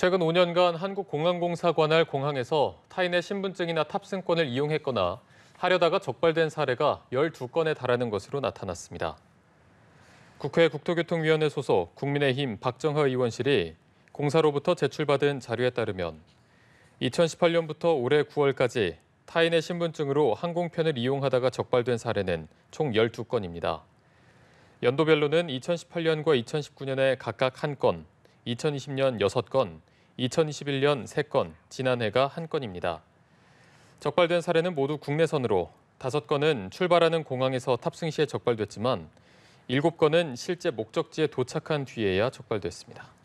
최근 5년간 한국공항공사 관할 공항에서 타인의 신분증이나 탑승권을 이용했거나 하려다가 적발된 사례가 12건에 달하는 것으로 나타났습니다. 국회 국토교통위원회 소속 국민의힘 박정허 의원실이 공사로부터 제출받은 자료에 따르면 2018년부터 올해 9월까지 타인의 신분증으로 항공편을 이용하다가 적발된 사례는 총 12건입니다. 연도별로는 2018년과 2019년에 각각 1건, 2020년 6건, 2021년 3건, 지난해가 1건입니다. 적발된 사례는 모두 국내선으로 5건은 출발하는 공항에서 탑승 시에 적발됐지만 7건은 실제 목적지에 도착한 뒤에야 적발됐습니다.